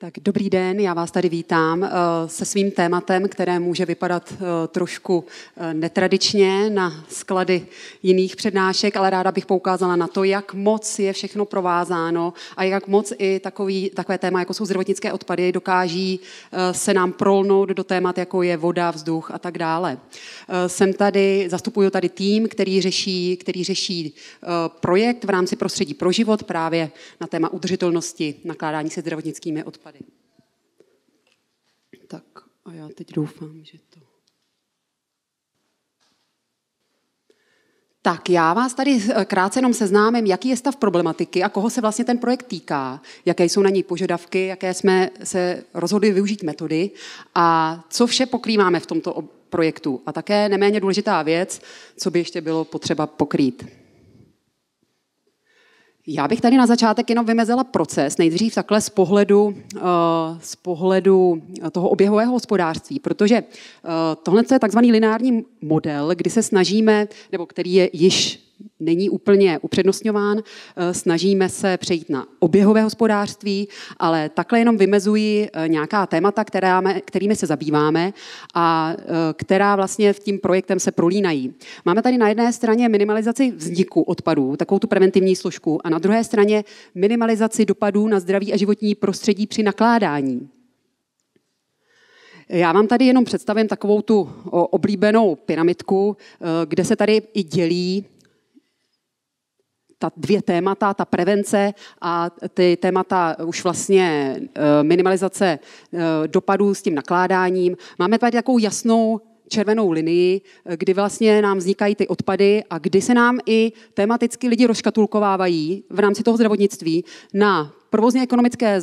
Tak dobrý den, já vás tady vítám eh, se svým tématem, které může vypadat eh, trošku eh, netradičně na sklady jiných přednášek, ale ráda bych poukázala na to, jak moc je všechno provázáno a jak moc i takový, takové téma, jako jsou zdravotnické odpady, dokáží se nám prolnout do témat, jako je voda, vzduch a tak dále. Jsem tady, zastupuju tady tým, který řeší, který řeší projekt v rámci prostředí pro život právě na téma udržitelnosti nakládání se zdravotnickými odpady dopady. Tak a já teď doufám, že to... Tak já vás tady eh, krátce jenom seznámím, jaký je stav problematiky a koho se vlastně ten projekt týká, jaké jsou na něj požadavky, jaké jsme se rozhodli využít metody a co vše pokrýváme v tomto projektu. A také neméně důležitá věc, co by ještě bylo potřeba pokrýt. Já bych tady na začátek jenom vymezila proces, nejdřív takhle z pohledu, eh, z pohledu toho oběhového hospodářství, protože eh, tohle je takzvaný lineární model, kdy se snažíme, nebo který je již není úplně upřednostňován. Eh, snažíme se přejít na oběhové hospodářství, ale takhle jenom vymezuji eh, nějaká témata, která, kterými se zabýváme a eh, která vlastně v tím projektem se prolínají. Máme tady na jedné straně minimalizaci vzniku odpadů, takovou tu preventivní složku, a na druhé straně minimalizaci dopadů na zdraví a životní prostředí při nakládání. Já vám tady jenom představím takovou tu oblíbenou pyramidku, kde se tady i dělí ta dvě témata, ta prevence a ty témata už vlastně eh, minimalizace eh, dopadů s tím nakládáním. Máme tady takovou jasnou červenou linii, eh, kdy vlastně nám vznikají ty odpady a kdy se nám i tematicky lidi rozkatulkovávají v rámci toho zdravotnictví na provozně ekonomické eh,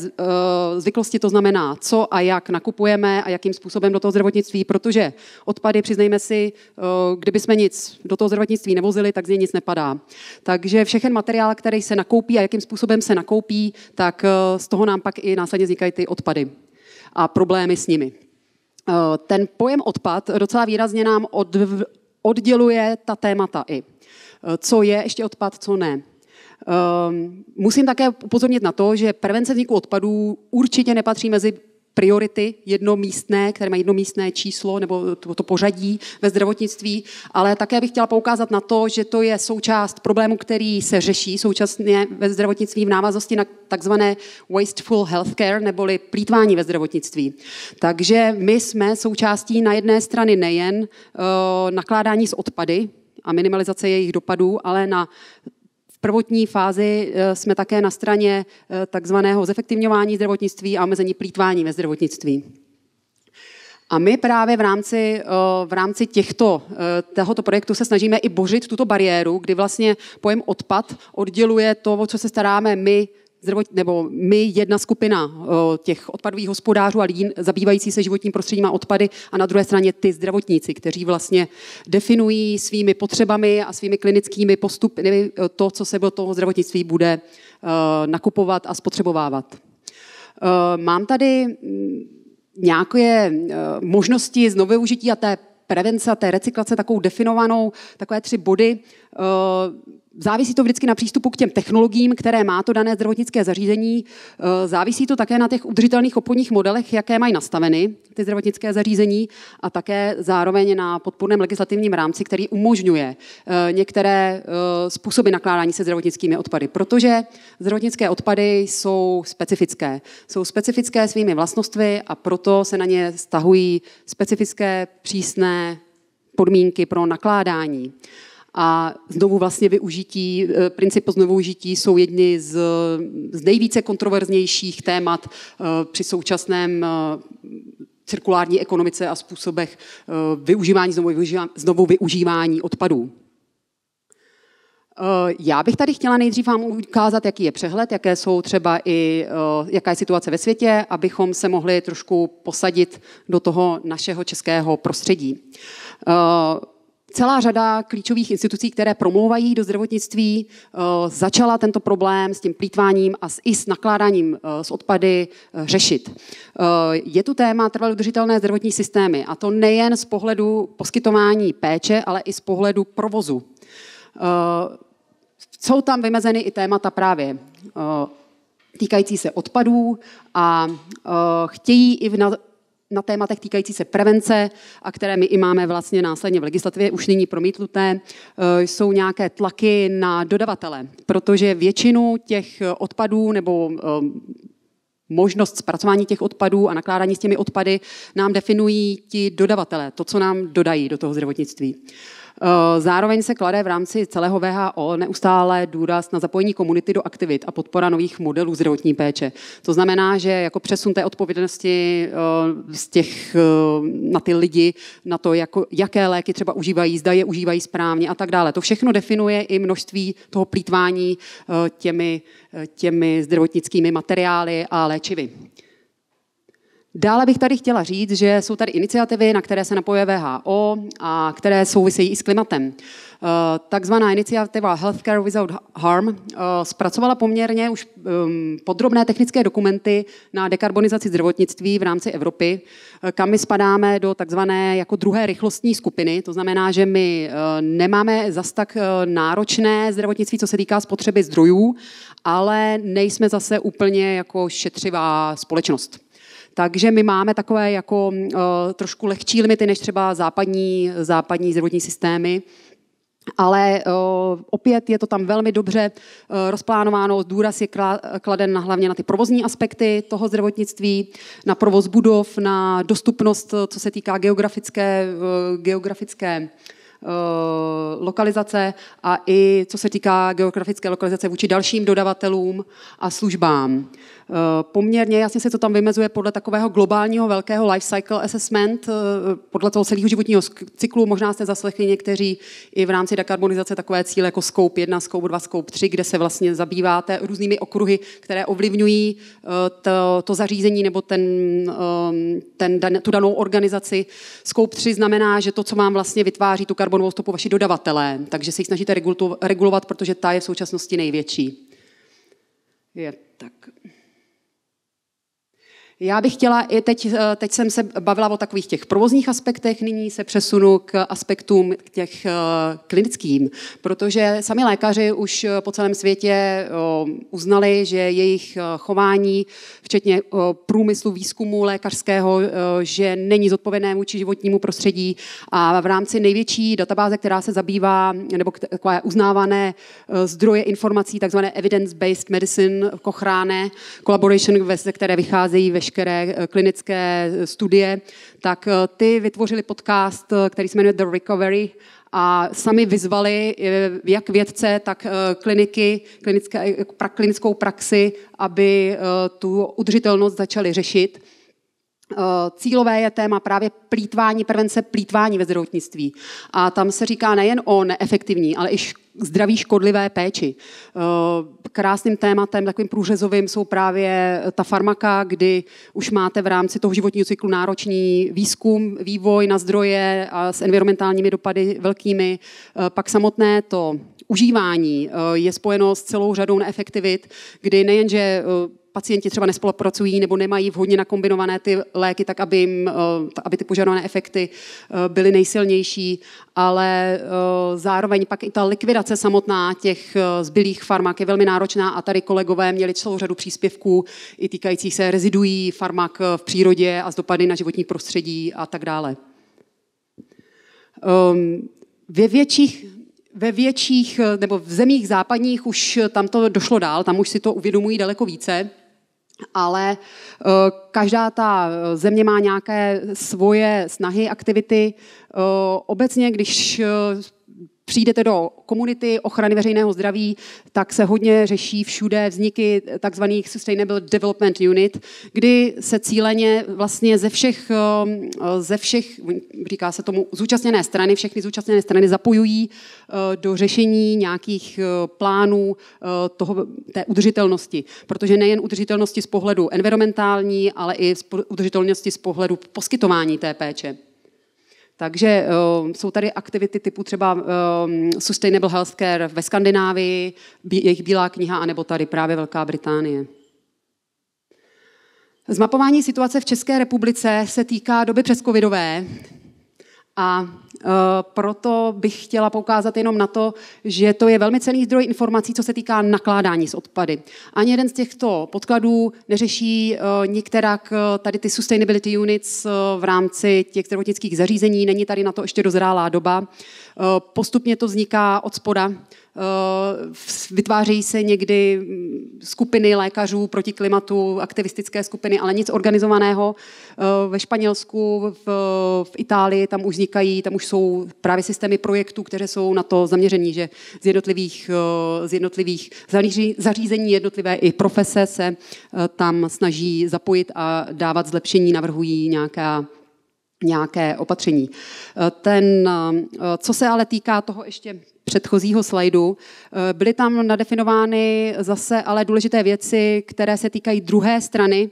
zvyklosti, to znamená, co a jak nakupujeme a jakým způsobem do toho zdravotnictví, protože odpady, přiznejme si, eh, kdyby jsme nic do toho zdravotnictví nevozili, tak z něj nic nepadá. Takže všechen materiál, který se nakoupí a jakým způsobem se nakoupí, tak z toho nám pak i následně vznikají ty odpady a problémy s nimi. Eh, ten pojem odpad docela výrazně nám od, odděluje ta témata i. Eh, co je ještě odpad, co ne. Eh, musím také upozornit na to, že prevence vzniku odpadů určitě nepatří mezi priority jednomístné, které mají jednomístné číslo nebo to, to pořadí ve zdravotnictví, ale také bych chtěla poukázat na to, že to je součást problému, který se řeší současně ve zdravotnictví v návaznosti na takzvané wasteful healthcare neboli plítvání ve zdravotnictví. Takže my jsme součástí na jedné strany nejen uh, nakládání s odpady, a minimalizace jejich dopadů, ale na prvotní fázi eh, jsme také na straně eh, takzvaného zefektivňování zdravotnictví a omezení plítvání ve zdravotnictví. A my právě v rámci, eh, v rámci těchto, tohoto projektu se snažíme i bořit tuto bariéru, kdy vlastně pojem odpad odděluje to, o co se staráme my zdravot, nebo my, jedna skupina eh, těch odpadových hospodářů a lidí zabývající se životním prostředím a odpady, a na druhé straně ty zdravotníci, kteří vlastně definují svými potřebami a svými klinickými postupy eh, to, co se do toho zdravotnictví bude eh, nakupovat a spotřebovávat. Mám tady mm, nějaké možnosti nového užití a té prevence a té recyklace takovou definovanou, takové tři body, Závisí to vždycky na přístupu k těm technologiím, které má to dané zdravotnické zařízení. Eh, závisí to také na těch udržitelných obchodních modelech, jaké mají nastaveny ty zdravotnické zařízení a také zároveň na podporném legislativním rámci, který umožňuje eh, některé eh, způsoby nakládání se zdravotnickými odpady. Protože zdravotnické odpady jsou specifické. Jsou specifické svými vlastnostmi a proto se na ně stahují specifické přísné podmínky pro nakládání. A znovu vlastně využití, eh, principy znovu užití jsou jedny z, z nejvíce kontroverznějších témat eh, při současném eh, cirkulární ekonomice a způsobech využívání, znovu, využívání, znovu využívání odpadů. Já bych tady chtěla nejdřív vám ukázat, jaký je přehled, jaké jsou třeba i, jaká je situace ve světě, abychom se mohli trošku posadit do toho našeho českého prostředí celá řada klíčových institucí, které promlouvají do zdravotnictví, eh, začala tento problém s tím plítváním a s, i s nakládáním eh, s odpady eh, řešit. Je tu téma trvalé udržitelné zdravotní systémy a to nejen z pohledu poskytování péče, ale i z pohledu provozu. Jsou tam vymezeny i témata právě týkající se odpadů a chtějí i v na tématech týkající se prevence a které my i máme vlastně následně v legislativě už nyní promítnuté, eh, jsou nějaké tlaky na dodavatele, protože většinu těch eh, odpadů nebo eh, možnost zpracování těch odpadů a nakládání s těmi odpady nám definují ti dodavatele, to, co nám dodají do toho zdravotnictví. Eh, zároveň se klade v rámci celého VHO neustále důraz na zapojení komunity do aktivit a podpora nových modelů zdravotní péče. To znamená, že jako přesun té odpovědnosti eh, z těch, eh, na ty lidi, na to, jako, jaké léky třeba užívají, zda je užívají správně a tak dále. To všechno definuje i množství toho plítvání těmi, těmi zdravotnickými materiály a léčivy. Dále bych tady chtěla říct, že jsou tady iniciativy, na které se napojuje VHO a které souvisejí i s klimatem. Eh, takzvaná iniciativa Healthcare Without Harm eh, zpracovala poměrně už ehm, podrobné technické dokumenty na dekarbonizaci zdravotnictví v rámci Evropy, eh, kam my spadáme do takzvané jako druhé rychlostní skupiny. To znamená, že my nemáme zas tak náročné zdravotnictví, co se týká spotřeby zdrojů, ale nejsme zase úplně jako šetřivá společnost. Takže my máme takové jako mm, eh, trošku lehčí limity než třeba západní, západní zdravotní systémy. Ale uh, opět je to tam velmi dobře uh, rozplánováno, důraz je kladen na, hlavně na ty provozní aspekty toho zdravotnictví, na provoz budov, na dostupnost, co se týká geografické, uh, geografické Eh, lokalizace a i co se týká geografické lokalizace vůči dalším dodavatelům a službám. Eh, poměrně jasně se to tam vymezuje podle takového globálního velkého life cycle assessment, eh, podle toho celého životního cyklu. Možná jste zaslechli někteří i v rámci dekarbonizace takové cíle jako scope 1, scope 2, scope 3, kde se vlastně zabýváte různými okruhy, které ovlivňují to, to zařízení nebo ten, ten, tu danou organizaci. Scope 3 znamená, že to, co mám vlastně vytváří tu karbonovou stopu vaši dodavatelé, takže se ji snažíte regulovat, protože ta je v současnosti největší. Je tak. Já bych chtěla i teď, eh, teď jsem se bavila o takových těch provozních aspektech, nyní se přesunu k aspektům těch eh, klinickým, protože sami lékaři už eh, po celém světě uznali, že jejich chování, včetně průmyslu výzkumu lékařského, že není zodpovědné vůči životnímu prostředí a v rámci největší databáze, která se zabývá, nebo takové uznávané zdroje informací, takzvané evidence-based medicine, Cochrane Collaboration, ze které vycházejí ve veškeré eh, klinické eh, studie, tak eh, ty vytvořili podcast, který se jmenuje The Recovery a sami vyzvali jak vědce, tak kliniky, klinické, klinickou praxi, aby tu udržitelnost začali řešit. Cílové je téma právě plítvání, prevence plítvání ve zdravotnictví. A tam se říká nejen o neefektivní, ale i zdraví škodlivé péči. Eh, krásným tématem, takovým průřezovým, jsou právě ta farmaka, kdy už máte v rámci toho životního cyklu náročný výzkum, vývoj na zdroje a s environmentálními dopady velkými. Eh, pak samotné to užívání eh, je spojeno s celou řadou neefektivit, kdy nejenže pacienti třeba nespolupracují nebo nemají vhodně nakombinované ty léky, tak aby, jim, eh, aby ty požadované efekty eh, byly nejsilnější, ale eh, zároveň pak i ta likvidace samotná těch zbylých farmak je velmi náročná a tady kolegové měli celou řadu příspěvků i týkajících se reziduí farmak v přírodě a z dopady na životní prostředí a tak dále. Ehm, ve větších ve větších nebo v zemích západních už tam to došlo dál, tam už si to uvědomují daleko více ale eh, každá ta eh, země má nějaké svoje snahy, aktivity. Eh, obecně, když přijdete do komunity ochrany veřejného zdraví, tak se hodně řeší všude vzniky tzv. Sustainable Development Unit, kdy se cíleně vlastně ze všech, um, ze všech, říká se tomu, zúčastněné strany, všechny zúčastněné strany zapojují uh, do řešení nějakých uh, plánů uh, toho, té udržitelnosti. Protože nejen udržitelnosti z pohledu environmentální, ale i udržitelnosti z pohledu poskytování té péče. Takže uh, jsou tady aktivity typu třeba uh, Sustainable Healthcare ve Skandinávii, bí, jejich Bílá kniha, anebo tady právě Velká Británie. Zmapování situace v České republice se týká doby přes covidové, a e, proto bych chtěla poukázat jenom na to, že to je velmi cený zdroj informací, co se týká nakládání s odpady. Ani jeden z těchto podkladů neřeší e, některak e, tady ty sustainability units e, v rámci těch zdravotnických zařízení. Není tady na to ještě dozrálá doba. postupně to vzniká od spoda. Vytvářejí se někdy skupiny lékařů proti klimatu, aktivistické skupiny, ale nic organizovaného. Eh, ve Španělsku, v, v Itálii tam už vznikají, tam už jsou právě systémy projektů, které jsou na to zaměřený, že z jednotlivých, eh, z jednotlivých zařízení jednotlivé i profese se eh, tam snaží zapojit a dávat zlepšení, navrhují nějaká nějaké opatření. Eh, ten, eh, co se ale týká toho ještě předchozího slajdu, eh, byly tam nadefinovány zase ale důležité věci, které se týkají druhé strany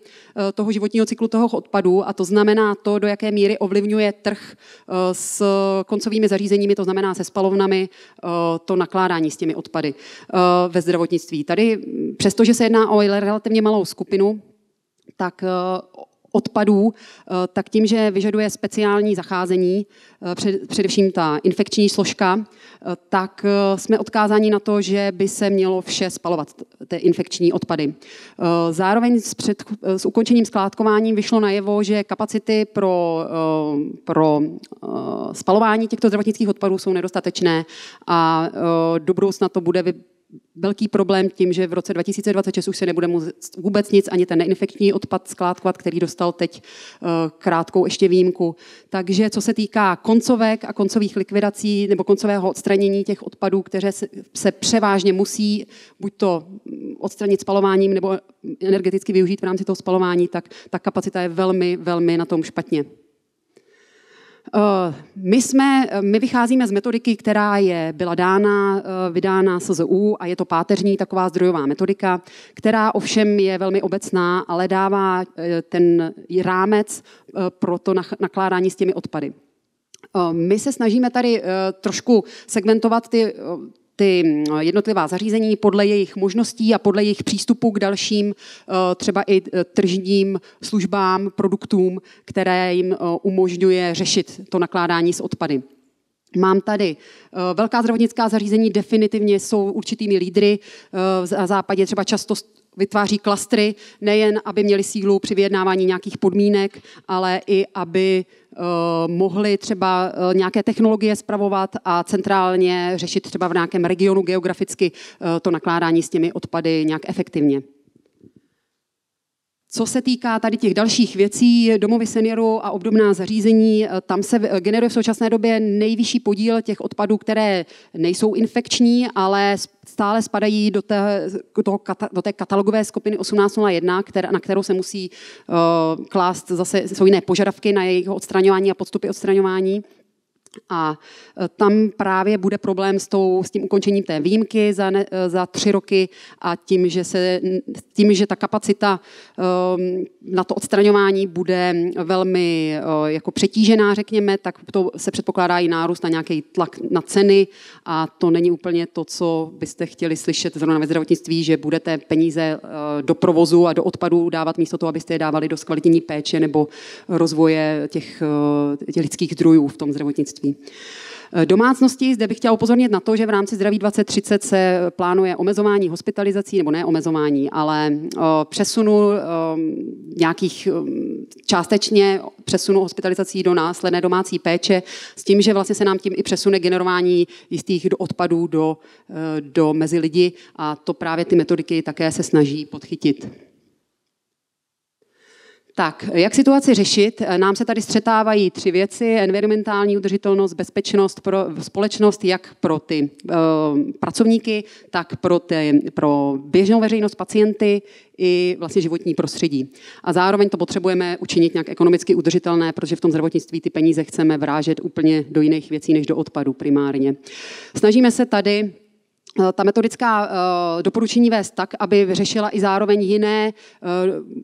toho životního cyklu toho odpadu a to znamená to, do jaké míry ovlivňuje trh s koncovými zařízeními, to znamená se spalovnami, to nakládání s těmi odpady ve zdravotnictví. Tady, přestože se jedná o relativně malou skupinu, tak odpadů, eh, tak tím, že vyžaduje speciální zacházení, eh, především ta infekční složka, eh, tak jsme odkázáni na to, že by se mělo vše spalovat, ty infekční odpady. Zároveň s, před, s ukončením skládkování vyšlo najevo, že kapacity pro, pro spalování těchto zdravotnických odpadů jsou nedostatečné a do budoucna to bude velký problém tím, že v roce 2026 už se nebude muset vůbec nic, ani ten neinfekční odpad skládkovat, který dostal teď eh, krátkou ještě výjimku. Takže co se týká koncovek a koncových likvidací nebo koncového odstranění těch odpadů, které se převážně musí buď to mm, odstranit spalováním nebo energeticky využít v rámci toho spalování, tak ta kapacita je velmi, velmi na tom špatně. Eh, my, jsme, eh, my vycházíme z metodiky, která je, byla dána, eh, vydána SZU a je to páteřní taková zdrojová metodika, která ovšem je velmi obecná, ale dává ten rámec pro to nakládání s těmi odpady. My se snažíme tady trošku segmentovat ty ty mm, jednotlivá zařízení podle jejich možností a podle jejich přístupu k dalším eh, třeba i eh, tržním službám, produktům, které jim eh, umožňuje řešit to nakládání s odpady. Mám tady velká zdravotnická zařízení, definitivně jsou určitými lídry. v západě třeba často vytváří klastry, nejen aby měli sílu při vyjednávání nějakých podmínek, ale i aby eh, mohli třeba eh, nějaké technologie spravovat a centrálně řešit třeba v nějakém regionu geograficky eh, to nakládání s těmi odpady nějak efektivně. Co se týká tady těch dalších věcí, domovy seniorů a obdobná zařízení, eh, tam se generuje v současné době nejvyšší podíl těch odpadů, které nejsou infekční, ale stále spadají do té, do, do té katalogové skupiny 1801, která, na kterou se musí uh, klást zase, jsou jiné požadavky na jejich odstraňování a podstupy odstraňování. A e, tam právě bude problém s, tou, s tím ukončením té výjimky za, ne, e, za tři roky a tím, že, se, tím, že ta kapacita e, na to odstraňování bude velmi jako přetížená, řekněme, tak to se předpokládá i nárůst na nějaký tlak na ceny a to není úplně to, co byste chtěli slyšet zrovna ve zdravotnictví, že budete peníze do provozu a do odpadu dávat místo toho, abyste je dávali do zkvalitnění péče nebo rozvoje těch, těch lidských zdrojů v tom zdravotnictví zdravotnictví. Eh, domácnosti, zde bych chtěla upozornit na to, že v rámci Zdraví 2030 se plánuje omezování hospitalizací, nebo ne omezování, ale eh, přesunu eh, nějakých částečně přesunu hospitalizací do následné domácí péče, s tím, že vlastně se nám tím i přesune generování jistých odpadů do, do mezi lidi a to právě ty metodiky také se snaží podchytit. Tak, jak situaci řešit? Eh, nám se tady střetávají tři věci. Environmentální udržitelnost, bezpečnost pro společnost, jak pro ty e, pracovníky, tak pro, ty, pro běžnou veřejnost, pacienty i vlastně životní prostředí. A zároveň to potřebujeme učinit nějak ekonomicky udržitelné, protože v tom zdravotnictví ty peníze chceme vrážet úplně do jiných věcí než do odpadu primárně. Snažíme se tady Eh, ta metodická eh, doporučení vést tak, aby vyřešila i zároveň jiné eh,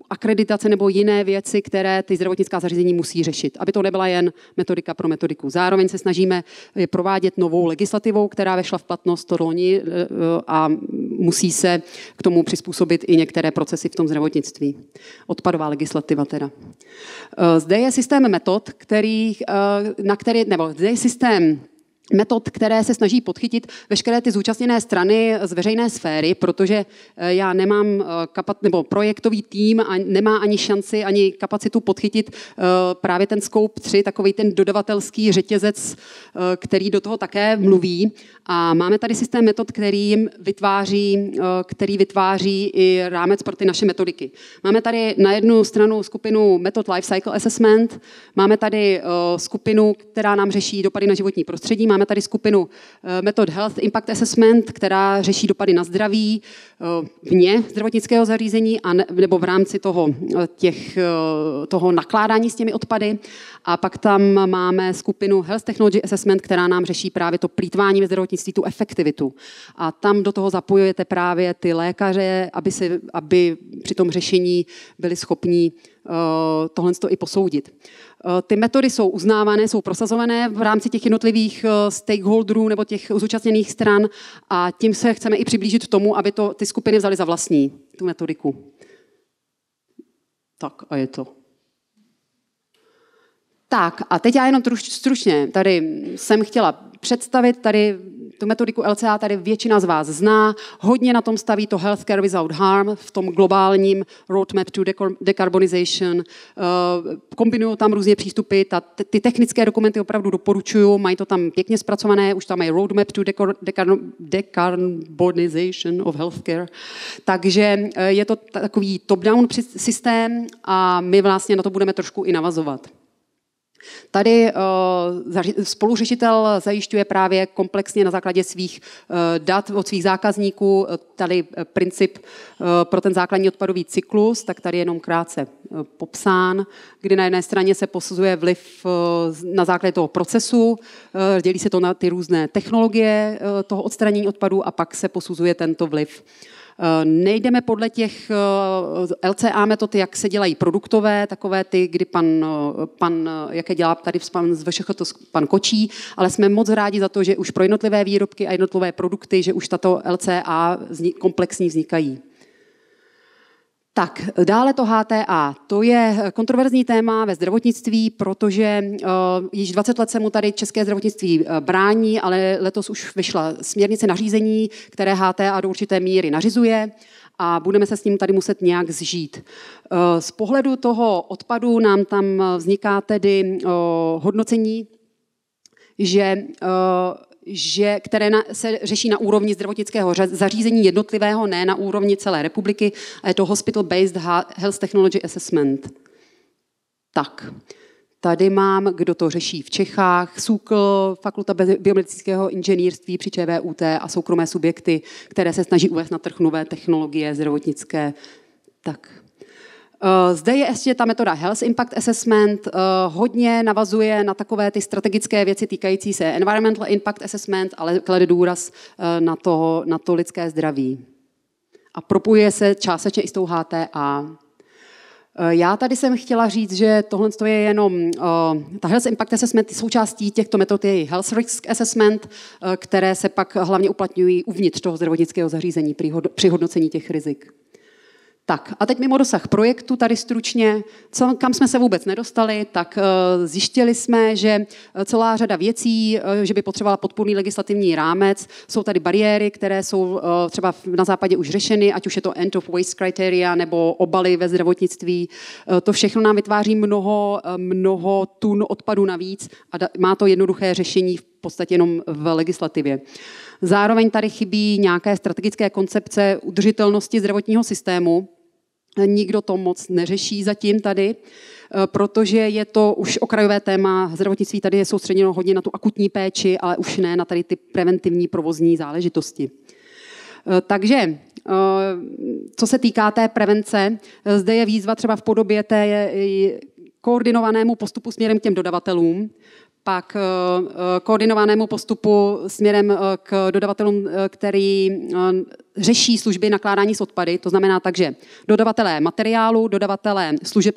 akreditace nebo jiné věci, které ty zdravotnická zařízení musí řešit, aby to nebyla jen metodika pro metodiku. Zároveň se snažíme provádět novou legislativou, která vešla v platnost loni a musí se k tomu přizpůsobit i některé procesy v tom zdravotnictví. Odpadová legislativa teda. Zde je systém metod, který, na který, nebo zde je systém metod, které se snaží podchytit veškeré ty zúčastněné strany z veřejné sféry, protože eh, já nemám eh, kapat, nebo projektový tým a nemá ani šanci, ani kapacitu podchytit eh, právě ten scope 3, takový ten dodavatelský řetězec, který do toho také mluví. A máme tady systém metod, který jim vytváří, který vytváří i rámec pro ty naše metodiky. Máme tady na jednu stranu skupinu metod Life Cycle Assessment, máme tady skupinu, která nám řeší dopady na životní prostředí, máme Máme tady skupinu eh, Method Health Impact Assessment, která řeší dopady na zdraví eh, vně zdravotnického zařízení a ne, nebo v rámci toho, eh, těch, toho nakládání s těmi odpady. A pak tam máme skupinu Health Technology Assessment, která nám řeší právě to plítvání ve zdravotnictví, tu efektivitu. A tam do toho zapojujete právě ty lékaře, aby, si, aby při tom řešení byli schopní Eh, tohle to i posoudit. Eh, ty metody jsou uznávané, jsou prosazované v rámci těch jednotlivých eh, stakeholderů nebo těch zúčastněných stran a tím se chceme i přiblížit tomu, aby to ty skupiny vzaly za vlastní, tu metodiku. Tak a je to. Tak a teď já jenom stručně tady jsem chtěla představit tady tu metodiku LCA tady většina z vás zná, hodně na tom staví to Healthcare Without Harm v tom globálním Roadmap to Decarbonization. Eh, kombinují tam různé přístupy, ta, ty technické dokumenty opravdu doporučuju, mají to tam pěkně zpracované, už tam mají Roadmap to Decarbonization of Healthcare. Takže eh, je to takový top-down systém a my vlastně na to budeme trošku i navazovat. Tady eh, spoluřešitel zajišťuje právě komplexně na základě svých eh, dat od svých zákazníků, eh, tady princip pro ten základní odpadový cyklus, tak tady jenom krátce popsán, kdy na jedné straně se posuzuje vliv na základě toho procesu, dělí se to na ty různé technologie toho odstranění odpadu a pak se posuzuje tento vliv Eh, nejdeme podle těch eh, LCA metod, jak se dělají produktové, takové ty, kdy pan, eh, pan jaké dělá tady z všech to pan Kočí, ale jsme moc rádi za to, že už pro jednotlivé výrobky a jednotlivé produkty, že už tato LCA komplexní vznikají. Tak, dále to HTA. To je kontroverzní téma ve zdravotnictví, protože uh, již 20 let se mu tady české zdravotnictví eh, brání, ale letos už vyšla směrnice nařízení, které HTA do určité míry nařizuje a budeme se s ním tady muset nějak zžít. Eh, z pohledu toho odpadu nám tam vzniká tedy hodnocení, že že, které na, se řeší na úrovni zdravotnického zařízení jednotlivého, ne na úrovni celé republiky. A je to Hospital-Based Health Technology Assessment. Tak, tady mám, kdo to řeší v Čechách, SUKL, Fakulta biomedicínského inženýrství při ČVUT a soukromé subjekty, které se snaží uvést na trh nové technologie zdravotnické. Tak, Eh, zde je ještě ta metoda Health Impact Assessment, eh, hodně navazuje na takové ty strategické věci týkající se Environmental Impact Assessment, ale klade důraz eh, na to, na to lidské zdraví. A propuje se částečně i s tou HTA. Já tady jsem chtěla říct, že tohle je jenom, ta Health Impact Assessment, součástí těchto metod je Health Risk Assessment, které se pak hlavně uplatňují uvnitř toho zdravotnického zařízení při hodnocení těch rizik. Tak a teď mimo dosah projektu, tady stručně, co, kam jsme se vůbec nedostali, tak eh, zjištěli jsme, že eh, celá řada věcí, eh, že by potřebovala podpůrný legislativní rámec, jsou tady bariéry, které jsou třeba na západě už řešeny, ať už je to end of waste criteria nebo obaly ve zdravotnictví. To všechno nám vytváří mnoho, mnoho tun odpadu navíc a má to jednoduché řešení v podstatě jenom v legislativě. Zároveň tady chybí nějaké strategické koncepce udržitelnosti zdravotního systému, Nikdo to moc neřeší zatím tady, eh, protože je to už okrajové téma. Zdravotnictví tady je soustředěno hodně na tu akutní péči, ale už ne na tady ty preventivní provozní záležitosti. Eh, takže eh, co se týká té prevence, zde je výzva třeba v podobě té koordinovanému postupu směrem k těm dodavatelům, pak eh, koordinovanému postupu směrem eh, k dodavatelům, eh, který řeší služby nakládání s odpady, to znamená tak, že dodavatelé materiálu, dodavatelé služeb,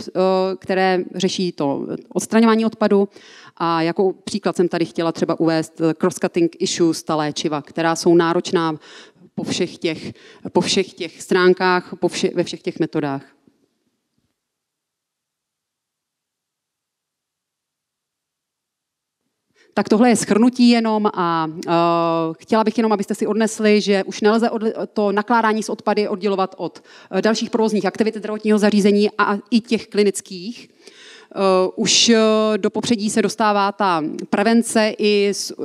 které řeší to odstraňování odpadu a jako příklad jsem tady chtěla třeba uvést cross-cutting issues, ta léčiva, která jsou náročná po všech těch, po všech těch stránkách, po vše, ve všech těch metodách. Tak tohle je schrnutí jenom a uh, chtěla bych jenom, abyste si odnesli, že už nelze od, to nakládání s odpady oddělovat od uh, dalších provozních aktivit zdravotního zařízení a i těch klinických. Uh, už uh, do popředí se dostává ta prevence i z uh,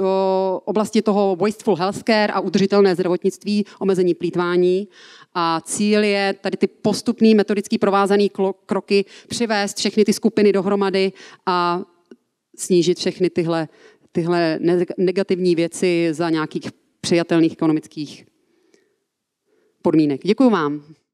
oblasti toho wasteful healthcare a udržitelné zdravotnictví, omezení plítvání. A cíl je tady ty postupný metodický provázaný kroky přivést všechny ty skupiny dohromady a snížit všechny tyhle tyhle negativní věci za nějakých přijatelných ekonomických podmínek. Děkuji vám.